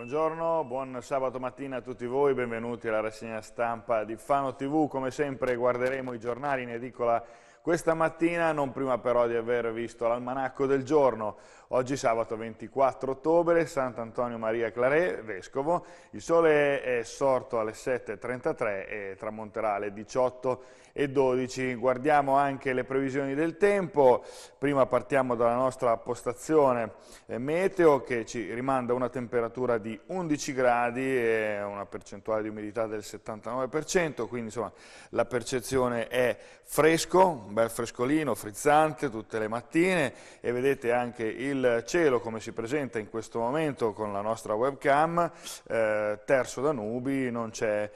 Buongiorno, buon sabato mattina a tutti voi, benvenuti alla rassegna stampa di Fano TV. Come sempre guarderemo i giornali in edicola questa mattina, non prima però di aver visto l'almanacco del giorno. Oggi sabato 24 ottobre, Sant'Antonio Maria Claret, Vescovo. Il sole è sorto alle 7.33 e tramonterà alle 18.12. Guardiamo anche le previsioni del tempo. Prima partiamo dalla nostra postazione eh, meteo che ci rimanda una temperatura di 11 gradi e una percentuale di umidità del 79%, quindi insomma la percezione è fresco, un bel frescolino, frizzante tutte le mattine e vedete anche il il cielo come si presenta in questo momento con la nostra webcam, eh, terzo da nubi, non, eh,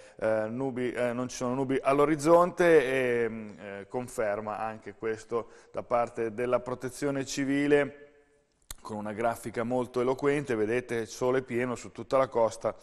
nubi, eh, non ci sono nubi all'orizzonte e mm, eh, conferma anche questo da parte della protezione civile con una grafica molto eloquente, vedete sole pieno su tutta la costa,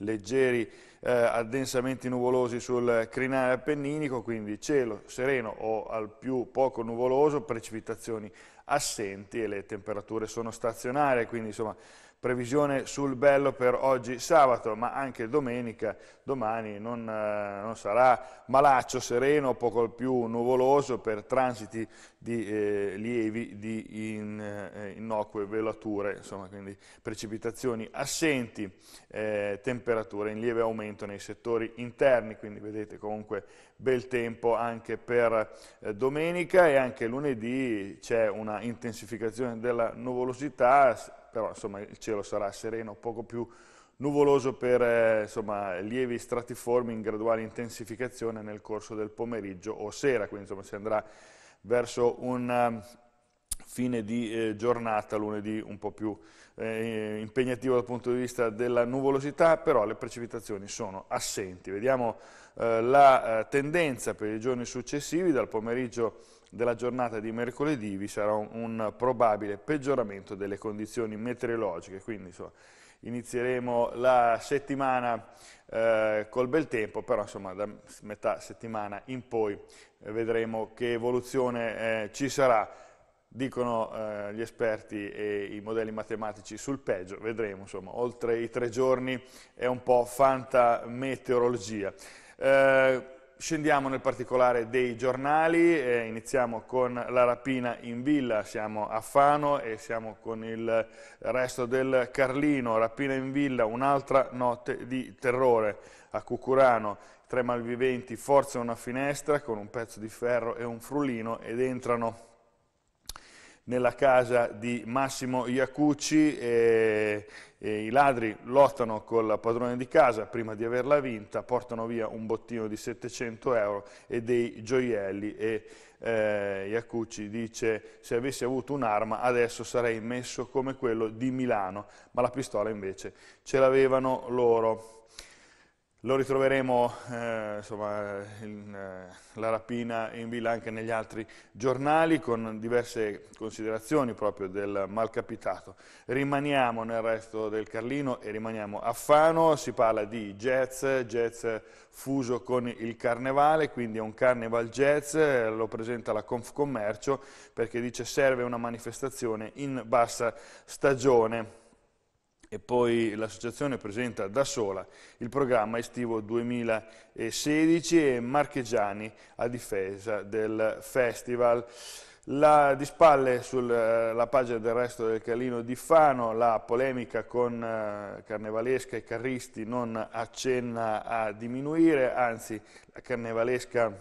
leggeri eh, addensamenti nuvolosi sul crinale appenninico, quindi cielo sereno o al più poco nuvoloso, precipitazioni assenti e le temperature sono stazionarie, quindi insomma previsione sul bello per oggi sabato, ma anche domenica, domani non, eh, non sarà malaccio, sereno, poco più nuvoloso per transiti di eh, lievi, di in, eh, innocue velature, insomma, quindi precipitazioni assenti, eh, temperature in lieve aumento nei settori interni, quindi vedete comunque bel tempo anche per eh, domenica e anche lunedì c'è una intensificazione della nuvolosità, però insomma il cielo sarà sereno, poco più nuvoloso per eh, insomma, lievi stratiformi in graduale intensificazione nel corso del pomeriggio o sera, quindi insomma, si andrà verso un eh, fine di eh, giornata, lunedì un po' più eh, impegnativo dal punto di vista della nuvolosità, però le precipitazioni sono assenti. Vediamo eh, la eh, tendenza per i giorni successivi, dal pomeriggio della giornata di mercoledì vi sarà un, un probabile peggioramento delle condizioni meteorologiche, quindi insomma, inizieremo la settimana eh, col bel tempo, però insomma da metà settimana in poi eh, vedremo che evoluzione eh, ci sarà. Dicono eh, gli esperti e i modelli matematici sul peggio, vedremo insomma, oltre i tre giorni è un po' fantameteorologia. Eh, scendiamo nel particolare dei giornali, eh, iniziamo con la rapina in villa, siamo a Fano e siamo con il resto del Carlino, rapina in villa, un'altra notte di terrore a Cucurano, tre malviventi forzano una finestra con un pezzo di ferro e un frullino ed entrano nella casa di Massimo Iacucci, eh, eh, i ladri lottano col padrone di casa prima di averla vinta, portano via un bottino di 700 euro e dei gioielli e eh, Iacucci dice se avessi avuto un'arma adesso sarei messo come quello di Milano, ma la pistola invece ce l'avevano loro. Lo ritroveremo, eh, insomma, in, eh, la rapina in villa anche negli altri giornali con diverse considerazioni proprio del malcapitato. Rimaniamo nel resto del Carlino e rimaniamo a Fano, si parla di jazz, jazz fuso con il carnevale, quindi è un carnival jazz, eh, lo presenta la Confcommercio perché dice serve una manifestazione in bassa stagione e poi l'associazione presenta da sola il programma estivo 2016 e Marchegiani a difesa del festival. La, di spalle sulla pagina del resto del Calino di Fano, la polemica con eh, Carnevalesca e Carristi non accenna a diminuire, anzi la Carnevalesca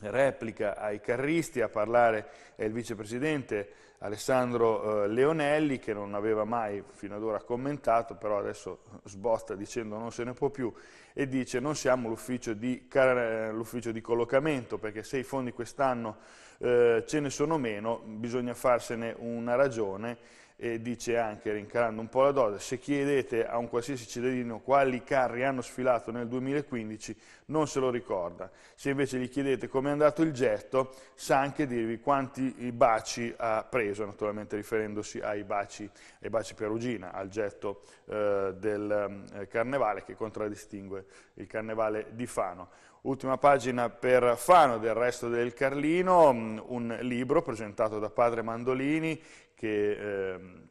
replica ai Carristi, a parlare è il vicepresidente Alessandro eh, Leonelli che non aveva mai fino ad ora commentato, però adesso sbotta dicendo non se ne può più e dice non siamo l'ufficio di, eh, di, collocamento perché se i fondi quest'anno eh, ce ne sono meno bisogna farsene una ragione e dice anche, rincarando un po' la dose, se chiedete a un qualsiasi cittadino quali carri hanno sfilato nel 2015, non se lo ricorda. Se invece gli chiedete come è andato il getto, sa anche dirvi quanti baci ha preso, naturalmente riferendosi ai baci, ai baci perugina, al getto eh, del eh, carnevale che contraddistingue il carnevale di Fano. Ultima pagina per Fano del resto del Carlino, mm, un libro presentato da padre Mandolini che ehm,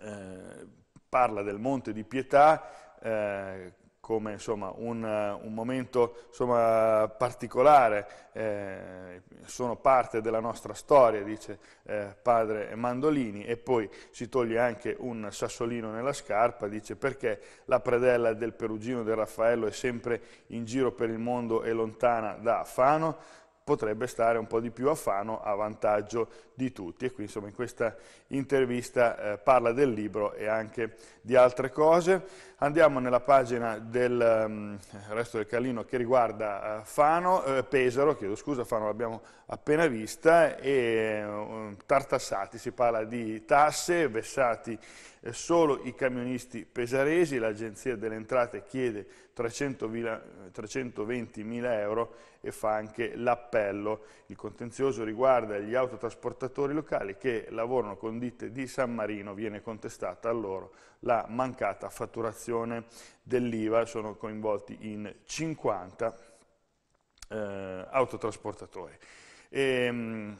eh, parla del Monte di Pietà eh, come insomma, un, un, momento insomma, particolare, eh, sono parte della nostra storia, dice eh, padre Mandolini, e poi si toglie anche un sassolino nella scarpa, dice perché la predella del Perugino del Raffaello è sempre in giro per il mondo e lontana da Fano, potrebbe stare un po' di più a Fano a vantaggio di tutti e qui insomma in questa intervista eh, parla del libro e anche di altre cose. Andiamo nella pagina del um, resto del Calino che riguarda uh, Fano, eh, Pesaro, chiedo scusa, Fano l'abbiamo appena vista, e um, tartassati, si parla di tasse, vessati eh, solo i camionisti pesaresi, l'Agenzia delle Entrate chiede 320.000 euro e fa anche l'appello. Il contenzioso riguarda gli autotrasportatori appaltatori locali che lavorano con ditte di San Marino viene contestata a loro la mancata fatturazione dell'IVA, sono coinvolti in 50 eh, autotrasportatori. E, ehm,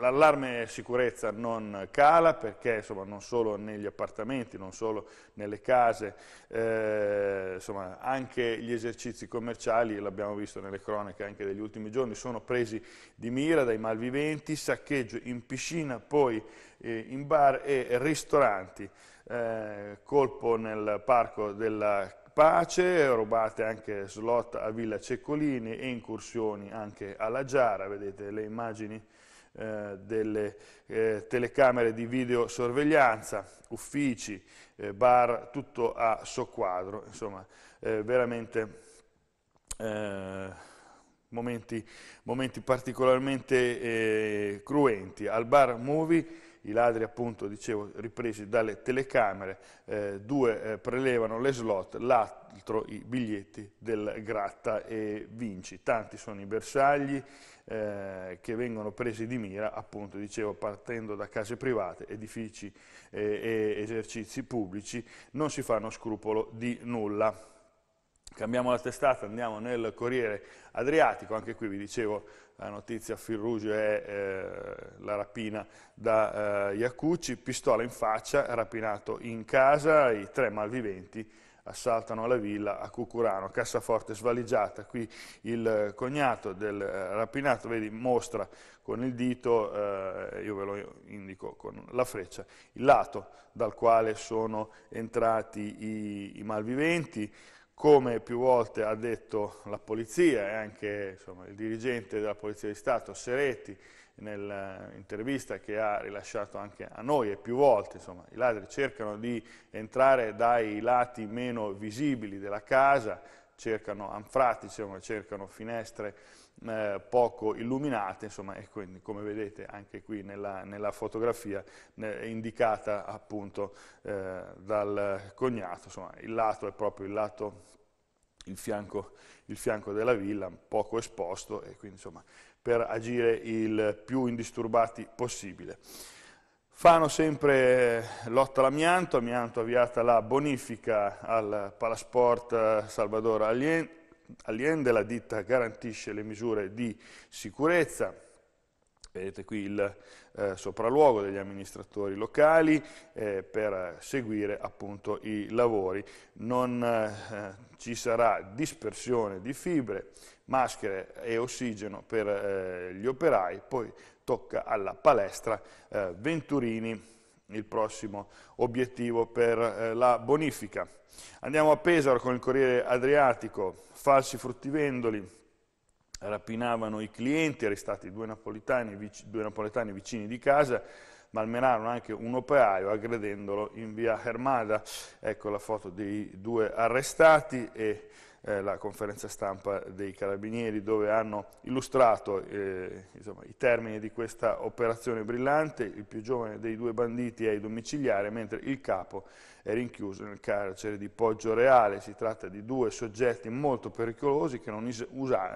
L'allarme sicurezza non cala perché insomma, non solo negli appartamenti, non solo nelle case, eh, insomma, anche gli esercizi commerciali, l'abbiamo visto nelle cronache anche degli ultimi giorni, sono presi di mira dai malviventi, saccheggio in piscina, poi eh, in bar e ristoranti, eh, colpo nel parco della Pace, rubate anche slot a Villa Ceccolini e incursioni anche alla Giara, vedete le immagini eh, delle eh, telecamere di videosorveglianza, uffici, eh, bar, tutto a soqquadro, insomma eh, veramente eh, momenti, momenti, particolarmente cruenti. Al bar Movie i ladri appunto, dicevo, ripresi dalle telecamere, due prelevano le slot, l'atto altro i biglietti del gratta e vinci. Tanti sono i bersagli eh, che vengono presi di mira, appunto, dicevo, partendo da case private, edifici eh, e esercizi pubblici, non si fanno scrupolo di nulla. Cambiamo la testata, andiamo nel Corriere Adriatico, anche qui vi dicevo la notizia a fil rouge è eh, la rapina da eh, Iacucci, pistola in faccia, rapinato in casa, i tre malviventi assaltano la villa a Cucurano, cassaforte svaligiata, qui il eh, cognato del eh, rapinato, vedi, mostra con il dito, eh, io ve lo indico con la freccia, il lato dal quale sono entrati i, i malviventi, come più volte ha detto la polizia e anche insomma, il dirigente della Polizia di Stato, Seretti, nell'intervista che ha rilasciato anche a noi e più volte, insomma, i ladri cercano di entrare dai lati meno visibili della casa, cercano anfratti, diciamo, cercano finestre eh, poco illuminate, insomma, e quindi come vedete anche qui nella, nella fotografia eh, indicata appunto eh, dal cognato, insomma, il lato è proprio il lato il fianco, il fianco, della villa, poco esposto e quindi insomma per agire il più indisturbati possibile. Fano sempre eh, lotta all'amianto, amianto avviata la bonifica al Palasport eh, Salvador Allende, la ditta garantisce le misure di sicurezza, Vedete qui il eh, sopralluogo degli amministratori locali eh, per seguire appunto i lavori. Non eh, ci sarà dispersione di fibre, maschere e ossigeno per eh, gli operai, poi tocca alla palestra eh, Venturini il prossimo obiettivo per eh, la bonifica. Andiamo a Pesaro con il Corriere Adriatico, falsi fruttivendoli, rapinavano i clienti, arrestati due napoletani, due napoletani vicini di casa, malmenarono anche un operaio aggredendolo in via Hermada. Ecco la foto dei due arrestati e eh, la conferenza stampa dei carabinieri dove hanno illustrato eh, insomma, i termini di questa operazione brillante, il più giovane dei due banditi è ai domiciliari, mentre il capo è rinchiuso nel carcere di Poggio Reale, si tratta di due soggetti molto pericolosi che non,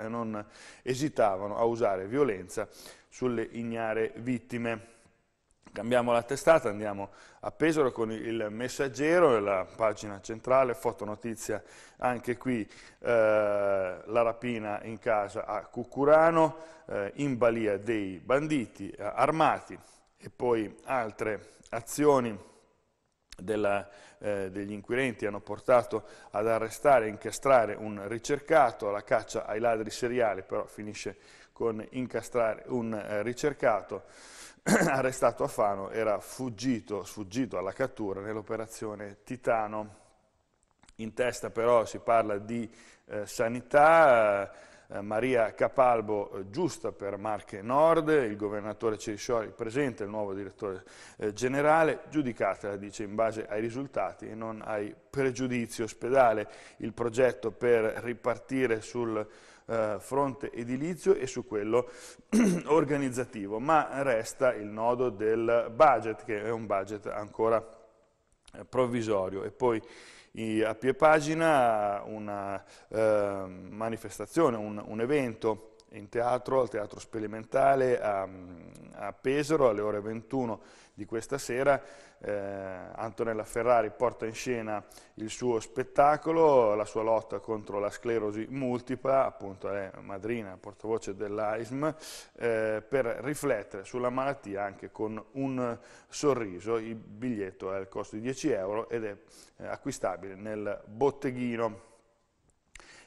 non esitavano a usare violenza sulle ignare vittime. Cambiamo la testata, andiamo a Pesaro con il messaggero, la pagina centrale, fotonotizia anche qui, eh, la rapina in casa a Cucurano, eh, in balia dei banditi eh, armati e poi altre azioni della, eh, degli inquirenti hanno portato ad arrestare e incastrare un ricercato, la caccia ai ladri seriali però finisce con incastrare un eh, ricercato. arrestato a Fano, era fuggito, sfuggito alla cattura nell'operazione Titano. In testa però si parla di eh, sanità, eh, Maria Capalbo eh, giusta per Marche Nord, il governatore Ceriscioli presente, il nuovo direttore eh, generale, giudicatela, dice, in base ai risultati e non ai pregiudizi ospedale. Il progetto per ripartire sul eh, fronte edilizio e su quello organizzativo, ma resta il nodo del budget, che è un budget ancora eh, provvisorio. E poi i, a pie pagina una eh, manifestazione, un, un evento in teatro, al Teatro Sperimentale a, a, Pesaro alle ore 21 di questa sera. Eh, Antonella Ferrari porta in scena il suo spettacolo, la sua lotta contro la sclerosi multipla, appunto è madrina, portavoce dell'AISM, eh, per riflettere sulla malattia anche con un sorriso. Il biglietto è al costo di 10 euro ed è eh, acquistabile nel botteghino.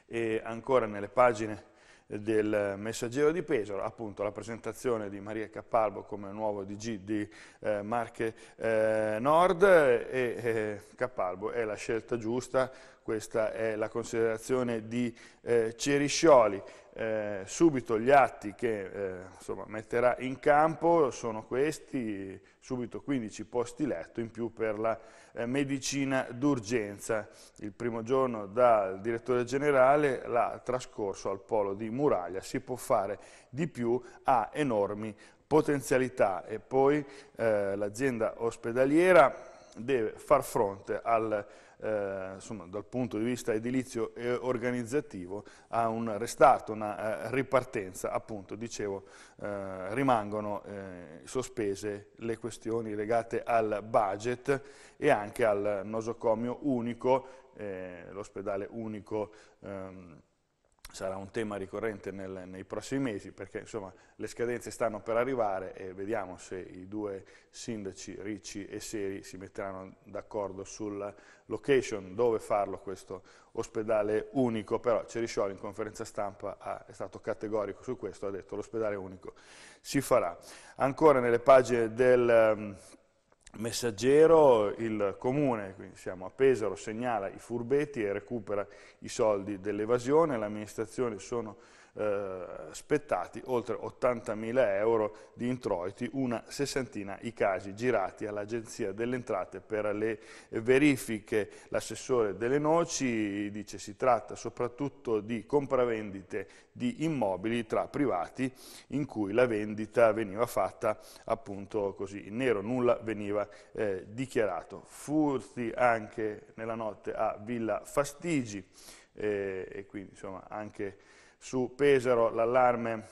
E ancora nelle pagine del Messaggero di Pesaro, appunto la presentazione di Maria Cappalbo come nuovo DG di eh, Marche eh, Nord e eh, Cappalbo è la scelta giusta, questa è la considerazione di eh, Ceriscioli. Eh, subito gli atti che eh, insomma, metterà in campo sono questi, subito 15 posti letto in più per la eh, medicina d'urgenza. Il primo giorno dal direttore generale l'ha trascorso al polo di Muraglia, si può fare di più ha enormi potenzialità e poi eh, l'azienda ospedaliera deve far fronte al eh, insomma, dal punto di vista edilizio e organizzativo a un restarto, una eh, ripartenza, appunto dicevo eh, rimangono eh, sospese le questioni legate al budget e anche al nosocomio unico, eh, l'ospedale unico ehm, sarà un tema ricorrente nel, nei prossimi mesi perché insomma, le scadenze stanno per arrivare e vediamo se i due sindaci Ricci e Seri si metteranno d'accordo sulla location dove farlo questo ospedale unico, però Ceriscioli in conferenza stampa ha, è stato categorico su questo, ha detto che l'ospedale unico si farà. Ancora nelle pagine del... Ehm, messaggero, il comune, quindi siamo a Pesaro, segnala i furbetti e recupera i soldi dell'evasione, l'amministrazione sono eh, spettati oltre 80.000 euro di introiti, una sessantina i casi girati all'Agenzia delle Entrate per le verifiche. L'assessore delle noci dice si tratta soprattutto di compravendite di immobili tra privati in cui la vendita veniva fatta appunto così in nero, nulla veniva eh, dichiarato. Furti anche nella notte a Villa Fastigi e, e quindi insomma anche su Pesaro l'allarme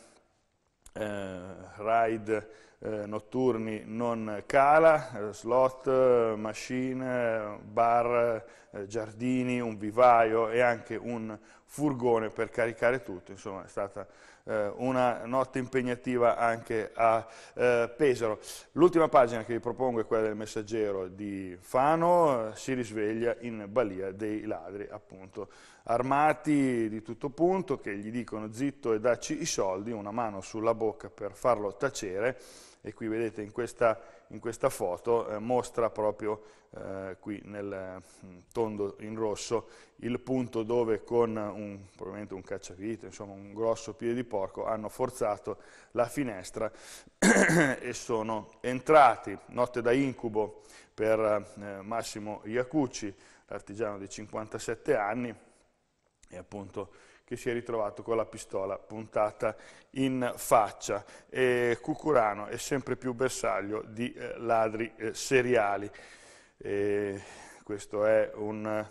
eh, ride eh, notturni non cala, eh, slot, machine, bar, eh, giardini, un vivaio e anche un furgone per caricare tutto, insomma è stata eh, una notte impegnativa anche a eh, Pesaro. L'ultima pagina che vi propongo è quella del messaggero di Fano, si risveglia in balia dei ladri appunto armati di tutto punto che gli dicono zitto e dacci i soldi, una mano sulla bocca per farlo tacere e qui vedete in questa, in questa foto eh, mostra proprio eh, qui nel mm, tondo in rosso il punto dove con un, probabilmente un cacciavite, insomma un grosso piede di porco hanno forzato la finestra e sono entrati, notte da incubo per eh, Massimo Iacucci, artigiano di 57 anni, e appunto che si è ritrovato con la pistola puntata in faccia. E Cucurano è sempre più bersaglio di eh, ladri eh, seriali. E questo è un,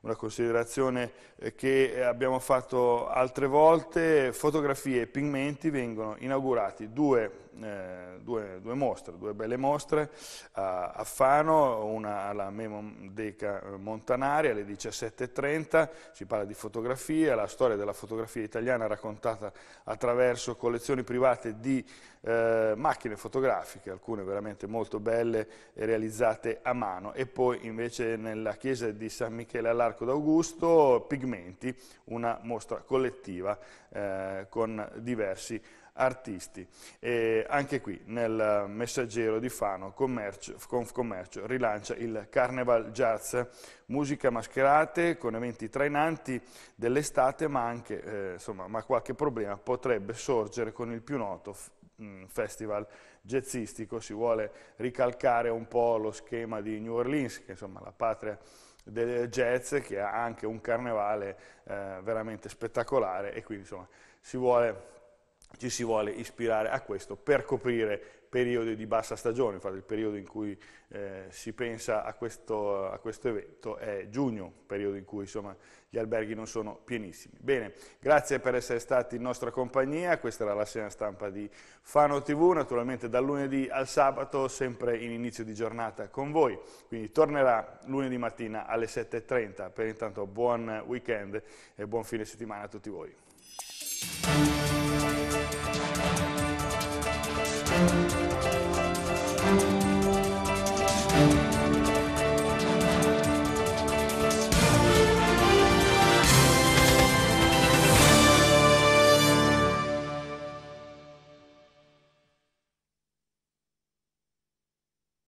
una considerazione eh, che abbiamo fatto altre volte, fotografie e pigmenti vengono inaugurati due, eh, due, due mostre, due belle mostre a, a, Fano, una alla Memodeca eh, Montanari alle 17.30, si parla di fotografia, la storia della fotografia italiana raccontata attraverso collezioni private di eh, macchine fotografiche, alcune veramente molto belle e realizzate a mano e poi invece nella chiesa di San Michele alla all'Arco d'Augusto Pigmenti, una mostra collettiva eh, con diversi artisti. E anche qui nel messaggero di Fano Commercio, Confcommercio rilancia il Carnival Jazz, musica mascherate con eventi trainanti dell'estate ma anche eh, insomma, ma qualche problema potrebbe sorgere con il più noto mm, festival jazzistico, si vuole ricalcare un po' lo schema di New Orleans, che insomma la patria del jazz che ha anche un carnevale eh, veramente spettacolare e quindi insomma si vuole ci si vuole ispirare a questo per coprire periodi di bassa stagione, infatti il periodo in cui eh, si pensa a questo, a questo, evento è giugno, periodo in cui insomma, gli alberghi non sono pienissimi. Bene, grazie per essere stati in nostra compagnia, questa era la segna stampa di Fano TV, naturalmente dal lunedì al sabato, sempre in inizio di giornata con voi, quindi tornerà lunedì mattina alle 7.30, per intanto buon weekend e buon fine settimana a tutti voi.